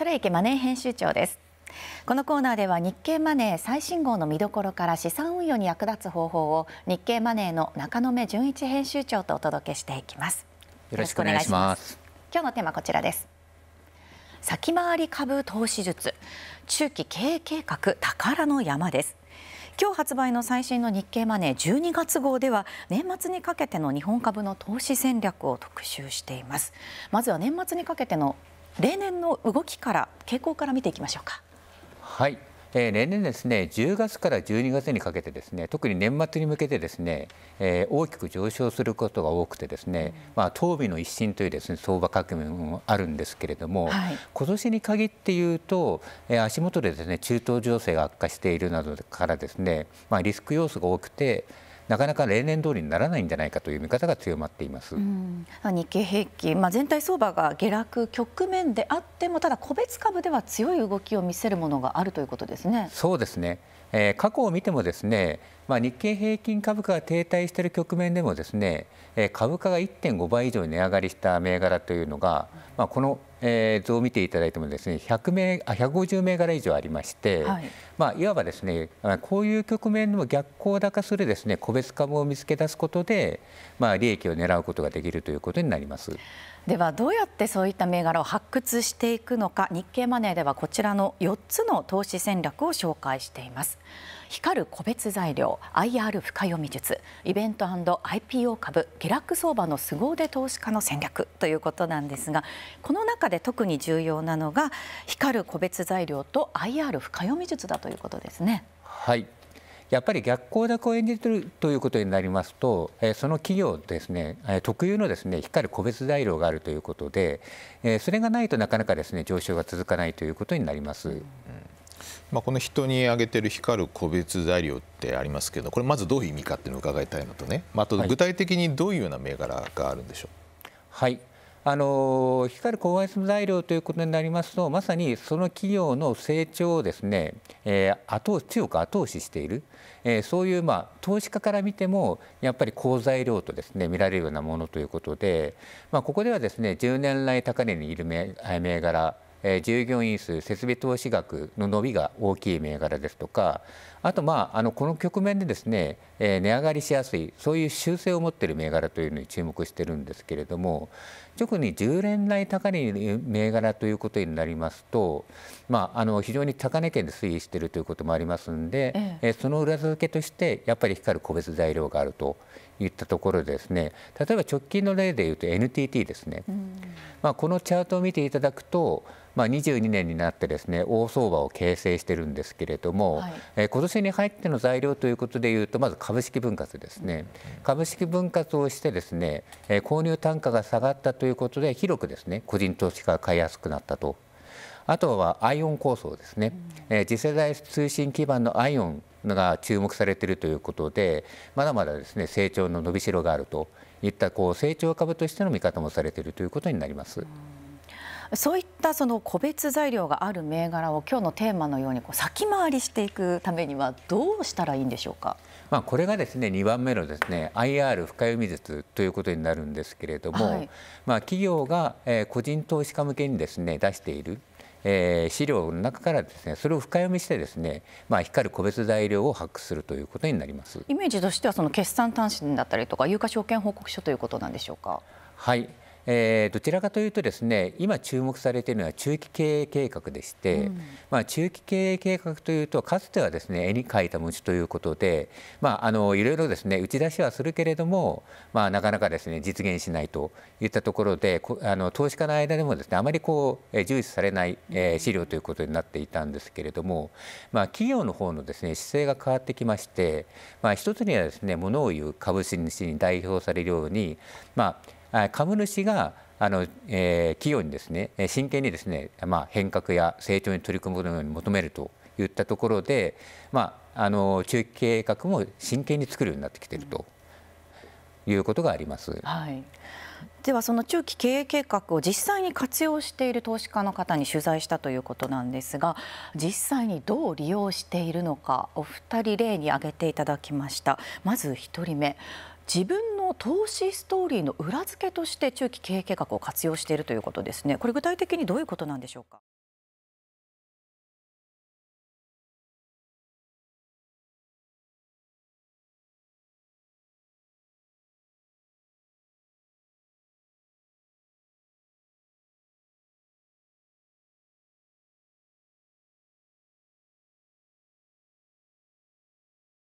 そ空池マネー編集長ですこのコーナーでは日経マネー最新号の見どころから資産運用に役立つ方法を日経マネーの中野目純一編集長とお届けしていきますよろしくお願いします今日のテーマこちらです先回り株投資術中期経営計画宝の山です今日発売の最新の日経マネー12月号では年末にかけての日本株の投資戦略を特集していますまずは年末にかけての例年の動きから傾向から見ていきましょうか。はい例年ですね10月から12月にかけてですね特に年末に向けてですね、えー、大きく上昇することが多くてですね、うん、まあ東美の一新というですね相場革命もあるんですけれども、はい、今年に限って言うと、えー、足元でですね中東情勢が悪化しているなどからですねまあリスク要素が多くてなかなか例年通りにならないんじゃないかという見方が強まっています、うん、日経平均、まあ、全体相場が下落局面であってもただ個別株では強い動きを見せるものがあるということですね。そうですねえー、過去を見てもですね、まあ、日経平均株価が停滞している局面でもですね、えー、株価が1.5倍以上値上がりした銘柄というのが、まあ、このえー、図を見ていただいてもですね100名あ150銘柄以上ありまして、はいまあ、いわばですねこういう局面の逆行高するですね個別株を見つけ出すことで、まあ、利益を狙うことができるということになります。ではどうやってそういった銘柄を発掘していくのか日経マネーではこちらの4つの投資戦略を紹介しています光る個別材料 IR 深読み術イベント &IPO 株下落相場の凄腕投資家の戦略ということなんですがこの中で特に重要なのが光る個別材料と IR 深読み術だということですねはいやっぱり逆光高を演じてるということになりますと、えその企業ですね、え特有のですね光る個別材料があるということで、えそれがないとなかなかですね上昇が続かないということになります。うんまあ、この人に挙げてる光る個別材料ってありますけどこれまずどういう意味かっていうのを伺いたいのとね、まあ、あと具体的にどういうような銘柄があるんでしょう、はい、はいあの光る高画質材料ということになりますとまさにその企業の成長をですね、えー、後強く後押ししている、えー、そういう、まあ、投資家から見てもやっぱり好材料とですね見られるようなものということで、まあ、ここではですね10年来高値にいる銘柄従業員数設備投資額の伸びが大きい銘柄ですとかあとまああのこの局面でですね値上がりしやすいそういう修正を持っている銘柄というのに注目しているんですけれども特に10年来高値銘柄ということになりますと、まあ、あの非常に高値圏で推移しているということもありますので、ええ、その裏付けとしてやっぱり光る個別材料があるといったところですね例えば直近の例でいうと NTT ですね、うん、まあ、このチャートを見ていただくとまあ、22年になってですね大相場を形成してるんですけれども、はいえー、今年に入っての材料ということでいうとまず株式分割ですね、株式分割をしてですね、えー、購入単価が下がったということで広くですね個人投資家が買いやすくなったとあとはアイオン構想ですね、うん、え次世代通信基盤のアイオンが注目されているということでまだまだですね成長の伸びしろがあるといったこう成長株としての見方もされているということになります。うんそういったその個別材料がある銘柄を今日のテーマのようにこう先回りしていくためにはどうしたらいいんでしょうか。まあ、これがですね2番目のですね IR 深読み術ということになるんですけれども、はい、まあ、企業が、えー、個人投資家向けにですね出しているえー、資料の中からですねそれを深読みしてですね、まあ、光る個別材料を発掘するということになりますイメージとしてはその決算短信だったりとか有価証券報告書ということなんでしょうか。はいえー、どちらかというとですね今注目されているのは中期経営計画でして、うん、まあ、中期経営計画というとかつてはですね絵に描いた虫ということで、まあ、あのいろいろですね打ち出しはするけれども、まあ、なかなかですね実現しないといったところであの投資家の間でもですねあまりこう重視されない、え資料ということになっていたんですけれども、まあ、企業の方のですね姿勢が変わってきまして、まあ、一つにはですね物を言う株主に代表されるように、まあ株主があの、えー、企業にですね真剣にですね、まあ、変革や成長に取り組むように求めるといったところで、まあ、あの中期計画も真剣に作るようになってきているということがあります。はいではその中期経営計画を実際に活用している投資家の方に取材したということなんですが実際にどう利用しているのかお二人例に挙げていただきましたまず1人目自分投資ストーリーの裏付けとして中期経営計画を活用しているということですねこれ具体的にどういうことなんでしょうか。